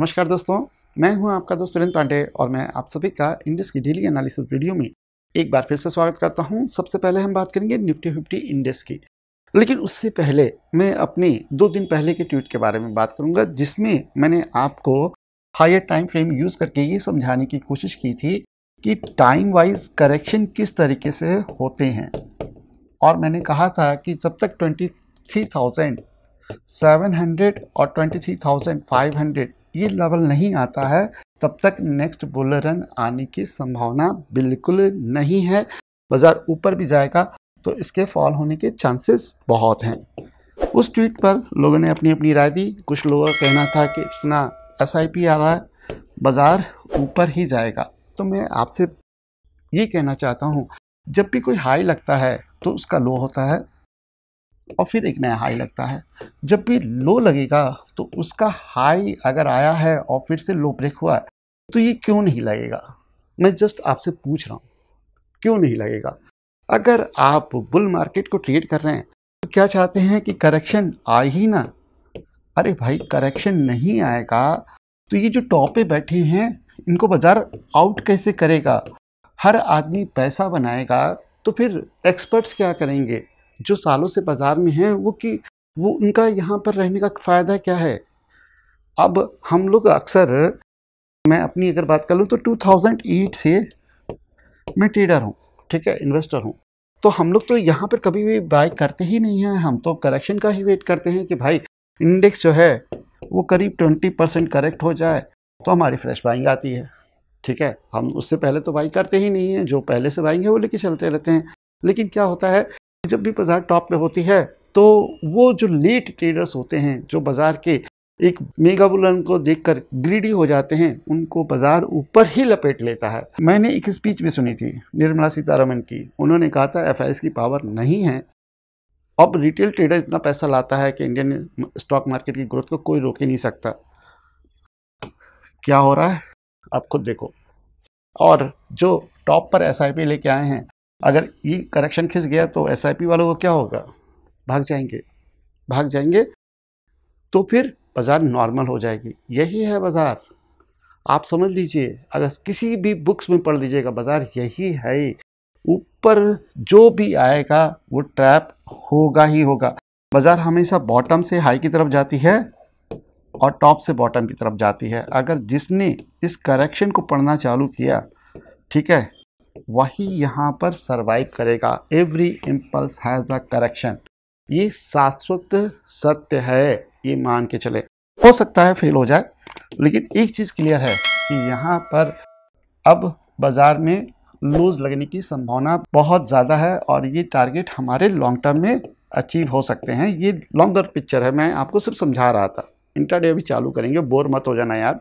नमस्कार दोस्तों मैं हूं आपका दोस्त वीरेंद्र पांडे और मैं आप सभी का इंडेक्स की डेली एनालिसिस वीडियो में एक बार फिर से स्वागत करता हूं सबसे पहले हम बात करेंगे निफ्टी फिफ्टी इंडेक्स की लेकिन उससे पहले मैं अपने दो दिन पहले के ट्वीट के बारे में बात करूंगा जिसमें मैंने आपको हायर टाइम फ्रेम यूज़ करके ये समझाने की कोशिश की थी कि टाइम वाइज करेक्शन किस तरीके से होते हैं और मैंने कहा था कि जब तक twenty three thousand seven hundred और twenty three thousand five hundred ये लेवल नहीं आता है तब तक नेक्स्ट बुलर रन आने की संभावना बिल्कुल नहीं है बाज़ार ऊपर भी जाएगा तो इसके फॉल होने के चांसेस बहुत हैं उस ट्वीट पर लोगों ने अपनी अपनी राय दी कुछ लोगों का कहना था कि इतना एस आ रहा है बाज़ार ऊपर ही जाएगा तो मैं आपसे ये कहना चाहता हूँ जब भी कोई हाई लगता है तो उसका लो होता है और फिर एक नया हाई लगता है जब भी लो लगेगा तो उसका हाई अगर आया है और फिर से लो ब्रेक हुआ है तो ये क्यों नहीं लगेगा मैं जस्ट आपसे पूछ रहा हूँ क्यों नहीं लगेगा अगर आप बुल मार्केट को ट्रेड कर रहे हैं तो क्या चाहते हैं कि करेक्शन आए ही ना अरे भाई करेक्शन नहीं आएगा तो ये जो टॉप पे बैठे हैं इनको बाज़ार आउट कैसे करेगा हर आदमी पैसा बनाएगा तो फिर एक्सपर्ट्स क्या करेंगे जो सालों से बाज़ार में हैं वो कि वो उनका यहाँ पर रहने का फ़ायदा क्या है अब हम लोग अक्सर मैं अपनी अगर बात कर लूँ तो 2008 से मैं ट्रेडर हूँ ठीक है इन्वेस्टर हूँ तो हम लोग तो यहाँ पर कभी भी बाय करते ही नहीं हैं हम तो करेक्शन का ही वेट करते हैं कि भाई इंडेक्स जो है वो करीब 20 परसेंट करेक्ट हो जाए तो हमारी फ्रेश बाइंग आती है ठीक है हम उससे पहले तो बाई करते ही नहीं हैं जो पहले से बाइंग है वो लेके चलते रहते हैं लेकिन क्या होता है जब भी बाजार टॉप पे होती है तो वो जो लेट ट्रेडर्स होते हैं जो बाजार के एक मेगा बुलन को देखकर ग्रीडी हो जाते हैं उनको बाजार ऊपर ही लपेट लेता है मैंने एक स्पीच भी सुनी थी निर्मला सीतारमन की उन्होंने कहा था एफ की पावर नहीं है अब रिटेल ट्रेडर इतना पैसा लाता है कि इंडियन स्टॉक मार्केट की ग्रोथ को कोई रोक ही नहीं सकता क्या हो रहा है आप खुद देखो और जो टॉप पर एस लेके आए हैं अगर ये करेक्शन खिस गया तो एस वालों को क्या होगा भाग जाएंगे भाग जाएंगे तो फिर बाज़ार नॉर्मल हो जाएगी यही है बाज़ार आप समझ लीजिए अगर किसी भी बुक्स में पढ़ लीजिएगा बाज़ार यही है ऊपर जो भी आएगा वो ट्रैप होगा ही होगा बाज़ार हमेशा बॉटम से हाई की तरफ जाती है और टॉप से बॉटम की तरफ जाती है अगर जिसने इस करेक्शन को पढ़ना चालू किया ठीक है वही यहाँ पर सरवाइव करेगा every impulse has a correction ये शाश्वत सत्य है ये मान के चले हो सकता है फेल हो जाए लेकिन एक चीज़ क्लियर है कि यहाँ पर अब बाज़ार में लूज लगने की संभावना बहुत ज़्यादा है और ये टारगेट हमारे लॉन्ग टर्म में अचीव हो सकते हैं ये लॉन्गर पिक्चर है मैं आपको सिर्फ समझा रहा था इंटरडे अभी चालू करेंगे बोर मत हो जाना यार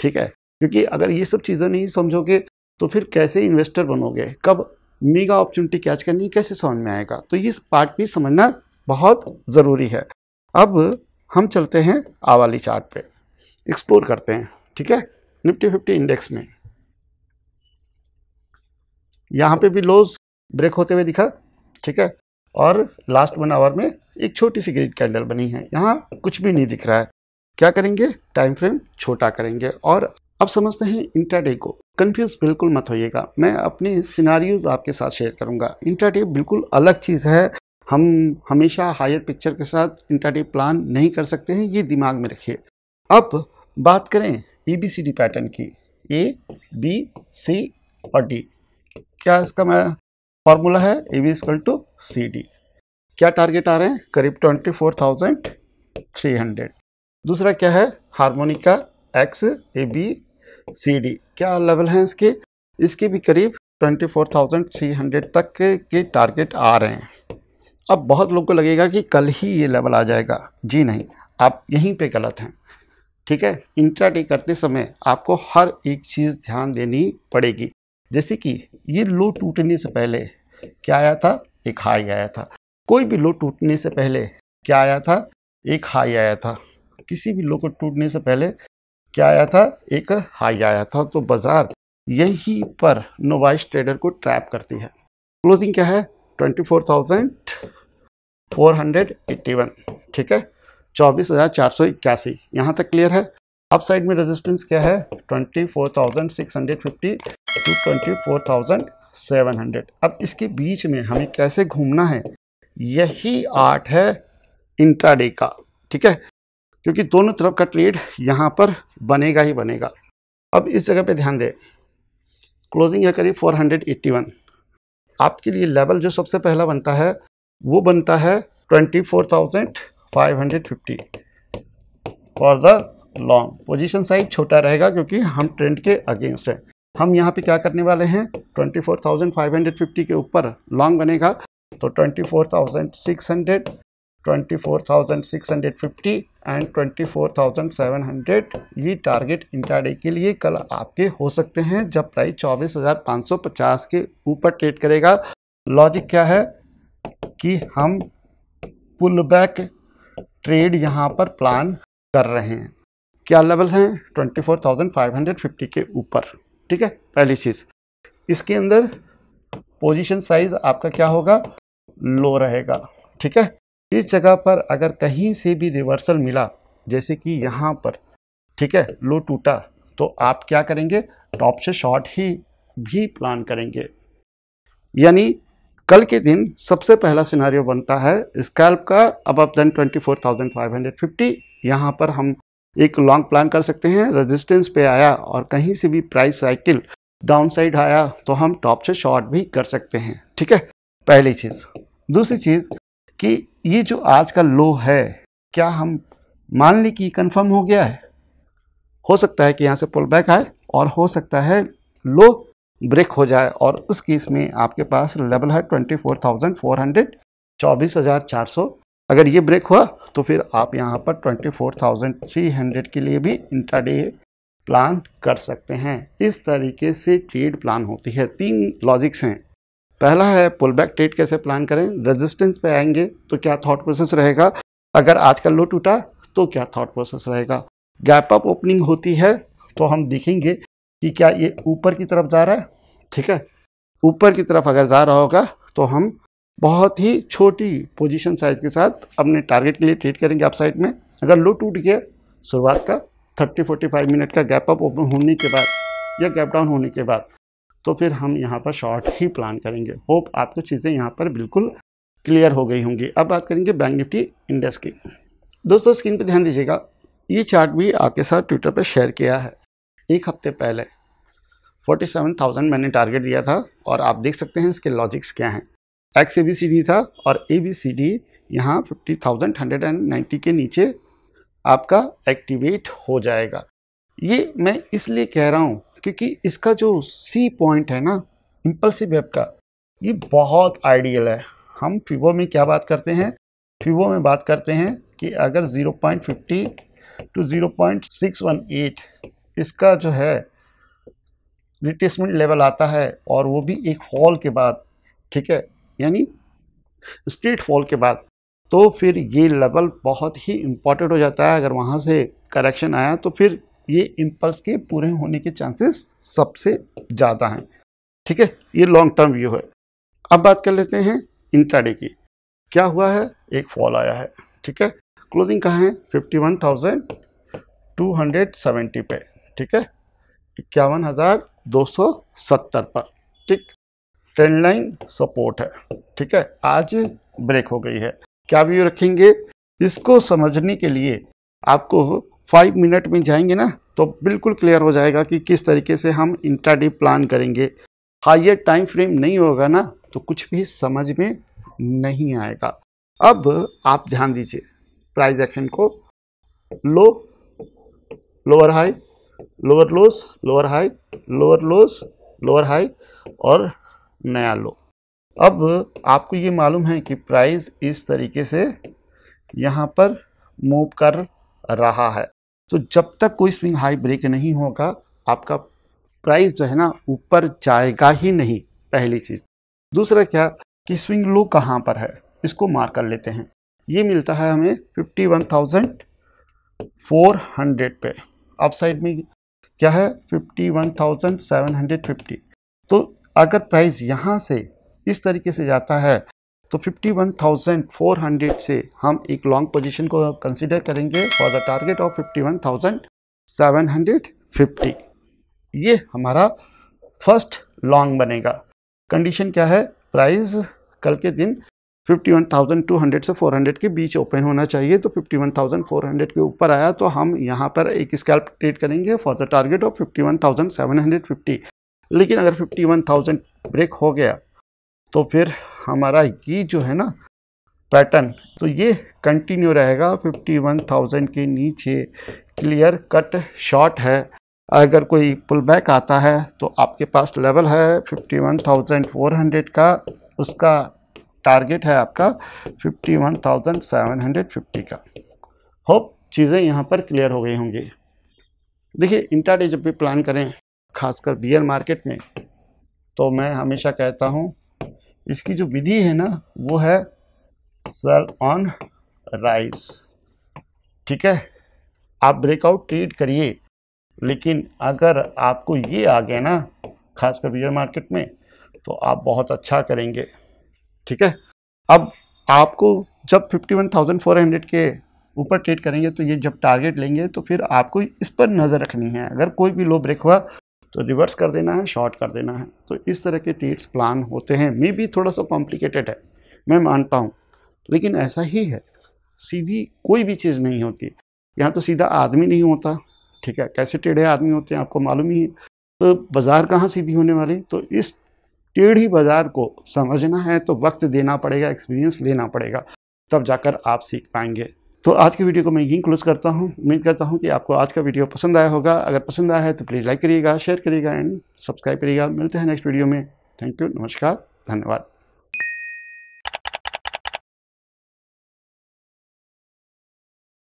ठीक है क्योंकि अगर ये सब चीज़ें नहीं समझोगे तो फिर कैसे इन्वेस्टर बनोगे कब मेगा अपॉर्चुनिटी कैच करनी कैसे समझ में आएगा तो ये पार्ट भी समझना बहुत ज़रूरी है अब हम चलते हैं आवाली चार्ट पे एक्सप्लोर करते हैं ठीक है निफ्टी फिफ्टी इंडेक्स में यहाँ पे भी लोज ब्रेक होते हुए दिखा ठीक है और लास्ट वन आवर में एक छोटी सी ग्रीन कैंडल बनी है यहाँ कुछ भी नहीं दिख रहा है क्या करेंगे टाइम फ्रेम छोटा करेंगे और अब समझते हैं इंटरडे को कंफ्यूज बिल्कुल मत होइएगा मैं अपने सिनारीज आपके साथ शेयर करूंगा इंटरटेप बिल्कुल अलग चीज़ है हम हमेशा हायर पिक्चर के साथ इंटरटेप प्लान नहीं कर सकते हैं ये दिमाग में रखिए अब बात करें ई पैटर्न की ए बी सी और डी क्या इसका मैं फॉर्मूला है A B equal to C D क्या टारगेट आ रहे हैं करीब twenty four thousand three hundred दूसरा क्या है harmonica x A B C D क्या लेवल हैं इसके इसके भी करीब 24,300 तक के टारगेट आ रहे हैं अब बहुत लोग को लगेगा कि कल ही ये लेवल आ जाएगा जी नहीं आप यहीं पे गलत हैं ठीक है इंट्राडे करते समय आपको हर एक चीज़ ध्यान देनी पड़ेगी जैसे कि ये लो टूटने से पहले क्या आया था एक हाई आया था कोई भी लो टूटने से पहले क्या आया था एक हाई आया था किसी भी लो को टूटने से पहले क्या आया था एक हाई आया था तो बाजार यही पर नोवाइस ट्रेडर को ट्रैप करती है क्लोजिंग क्या है twenty four thousand four hundred eighty one ठीक है चौबीस हज़ार चार सौ इक्यासी यहाँ तक क्लियर है अप साइड में रेजिस्टेंस क्या है twenty four thousand six hundred fifty to twenty four thousand seven hundred अब इसके बीच में हमें कैसे घूमना है यही आर्ट है इंट्राडे का ठीक है क्योंकि दोनों तरफ का ट्रेड यहाँ पर बनेगा ही बनेगा अब इस जगह पे ध्यान दें क्लोजिंग है करीब 481 आपके लिए लेवल जो सबसे पहला बनता है वो बनता है 24,550 for the long position size छोटा रहेगा क्योंकि हम ट्रेंड के अगेंस्ट हैं हम यहाँ पे क्या करने वाले हैं 24,550 के ऊपर लॉन्ग बनेगा तो ट्वेंटी 24,650 एंड 24,700 ये टारगेट इंटरडे के लिए कल आपके हो सकते हैं जब प्राइस 24,550 के ऊपर ट्रेड करेगा लॉजिक क्या है कि हम पुल बैक ट्रेड यहाँ पर प्लान कर रहे हैं क्या लेवल हैं 24,550 के ऊपर ठीक है पहली चीज़ इसके अंदर पोजीशन साइज आपका क्या होगा लो रहेगा ठीक है इस जगह पर अगर कहीं से भी रिवर्सल मिला जैसे कि यहाँ पर ठीक है लो टूटा तो आप क्या करेंगे टॉप से शॉर्ट ही भी प्लान करेंगे यानी कल के दिन सबसे पहला सिनारियो बनता है स्कैल्प का अब then twenty four thousand five hundred fifty यहाँ पर हम एक लॉन्ग प्लान कर सकते हैं रेजिस्टेंस पे आया और कहीं से भी प्राइस साइकिल डाउन साइड आया तो हम टॉप से शॉर्ट भी कर सकते हैं ठीक है पहली चीज़ दूसरी चीज़ कि ये जो आज का लो है क्या हम मान लें कि कंफर्म हो गया है हो सकता है कि यहाँ से पुल बैक आए और हो सकता है लो ब्रेक हो जाए और उस केस में आपके पास लेवल है twenty four thousand four hundred चौबीस हज़ार चार सौ अगर ये ब्रेक हुआ तो फिर आप यहाँ पर twenty four thousand three hundred के लिए भी इंट्राडे प्लान कर सकते हैं इस तरीके से ट्रेड प्लान होती है तीन लॉजिक्स हैं पहला है पुल बैक ट्रेड कैसे प्लान करें रेजिस्टेंस पे आएंगे तो क्या थॉट प्रोसेस रहेगा अगर आज का लो टूटा तो क्या थॉट प्रोसेस रहेगा गैप अप ओपनिंग होती है तो हम देखेंगे कि क्या ये ऊपर की तरफ जा रहा है ठीक है ऊपर की तरफ अगर जा रहा होगा तो हम बहुत ही छोटी पोजिशन साइज के साथ अपने टारगेट के लिए ट्रेड करेंगे आप साइड में अगर लो टूट गया शुरुआत का फोर्टी फाइव मिनट का गैप अप ओपन होने के बाद या गैप डाउन होने के बाद तो फिर हम यहाँ पर शॉर्ट ही प्लान करेंगे होप आपको चीज़ें यहाँ पर बिल्कुल क्लियर हो गई होंगी अब बात करेंगे बैंक निफ्टी इंडेक्स की दोस्तों स्क्रीन पर ध्यान दीजिएगा ये चार्ट भी आपके साथ ट्विटर पर शेयर किया है एक हफ्ते पहले 47,000 मैंने टारगेट दिया था और आप देख सकते हैं इसके लॉजिक्स क्या हैं X A B C D था और ए बी सी डी यहाँ fifty thousand hundred and ninety के नीचे आपका एक्टिवेट हो जाएगा ये मैं इसलिए कह रहा हूँ क्योंकि इसका जो सी पॉइंट है ना इम्पल्सिव वेब का ये बहुत आइडियल है हम फीवो में क्या बात करते हैं फीवो में बात करते हैं कि अगर 0.50 टू 0.618 इसका जो है रिटेसमेंट लेवल आता है और वो भी एक फॉल के बाद ठीक है यानी स्ट्रेट फॉल के बाद तो फिर ये लेवल बहुत ही इम्पॉर्टेंट हो जाता है अगर वहाँ से करेक्शन आया तो फिर ये इम्पल्स के पूरे होने के चांसेस सबसे ज़्यादा हैं ठीक है ये लॉन्ग टर्म व्यू है अब बात कर लेते हैं इंट्राडे की क्या हुआ है एक फॉल आया है ठीक है क्लोजिंग कहाँ है फिफ्टी पे ठीक है इक्यावन हज़ार दो सौ सत्तर पर ठीक ट्रेंड लाइन सपोर्ट है ठीक है आज ब्रेक हो गई है क्या व्यू रखेंगे इसको समझने के लिए आपको फाइव मिनट में जाएंगे ना तो बिल्कुल क्लियर हो जाएगा कि किस तरीके से हम इंट्राडे प्लान करेंगे हाइयर टाइम फ्रेम नहीं होगा ना तो कुछ भी समझ में नहीं आएगा अब आप ध्यान दीजिए प्राइस एक्शन को low lower high lower lows lower high lower lows lower high और नया लो अब आपको ये मालूम है कि प्राइस इस तरीके से यहाँ पर मूव कर रहा है तो जब तक कोई स्विंग हाई ब्रेक नहीं होगा आपका प्राइस जो है ना ऊपर जाएगा ही नहीं पहली चीज़ दूसरा क्या कि स्विंग लो कहाँ पर है इसको मार कर लेते हैं ये मिलता है हमें fifty one thousand four hundred पे अप साइड में क्या है fifty one thousand seven hundred fifty तो अगर प्राइस यहाँ से इस तरीके से जाता है तो 51,400 से हम एक लॉन्ग पोजीशन को कंसिडर करेंगे फॉर द टारगेट ऑफ 51,750 ये हमारा फर्स्ट लॉन्ग बनेगा कंडीशन क्या है प्राइस कल के दिन 51,200 से 400 के बीच ओपन होना चाहिए तो 51,400 के ऊपर आया तो हम यहाँ पर एक स्कैल्प ट्रेड करेंगे फॉर द टारगेट ऑफ 51,750 लेकिन अगर 51,000 ब्रेक हो गया तो फिर हमारा ये जो है ना पैटर्न तो ये कंटिन्यू रहेगा 51,000 के नीचे क्लियर कट शॉर्ट है अगर कोई पुल बैक आता है तो आपके पास लेवल है 51,400 का उसका टारगेट है आपका 51,750 का होप चीज़ें यहाँ पर क्लियर हो गई होंगी देखिए इंटरडे जब भी प्लान करें खासकर बियर मार्केट में तो मैं हमेशा कहता हूँ इसकी जो विधि है ना वो है सर्व ऑन राइस ठीक है आप ब्रेकआउट ट्रेड करिए लेकिन अगर आपको ये आ गया ना खासकर बियर मार्केट में तो आप बहुत अच्छा करेंगे ठीक है अब आपको जब 51,400 के ऊपर ट्रेड करेंगे तो ये जब टारगेट लेंगे तो फिर आपको इस पर नज़र रखनी है अगर कोई भी लो ब्रेक हुआ तो रिवर्स कर देना है शॉर्ट कर देना है तो इस तरह के ट्रीट्स प्लान होते हैं मे भी थोड़ा सा कॉम्प्लिकेटेड है मैं मानता हूँ लेकिन ऐसा ही है सीधी कोई भी चीज़ नहीं होती यहाँ तो सीधा आदमी नहीं होता ठीक है कैसे टेढ़े आदमी होते हैं आपको मालूम ही है तो बाज़ार कहाँ सीधी होने वाली तो इस टेढ़ी बाज़ार को समझना है तो वक्त देना पड़ेगा एक्सपीरियंस लेना पड़ेगा तब जाकर आप सीख पाएंगे तो आज की वीडियो को मैं यहीं क्लोज़ करता हूँ उम्मीद करता हूँ कि आपको आज का वीडियो पसंद आया होगा अगर पसंद आया है तो प्लीज़ लाइक करिएगा शेयर करिएगा एंड सब्सक्राइब करिएगा मिलते हैं नेक्स्ट वीडियो में थैंक यू नमस्कार धन्यवाद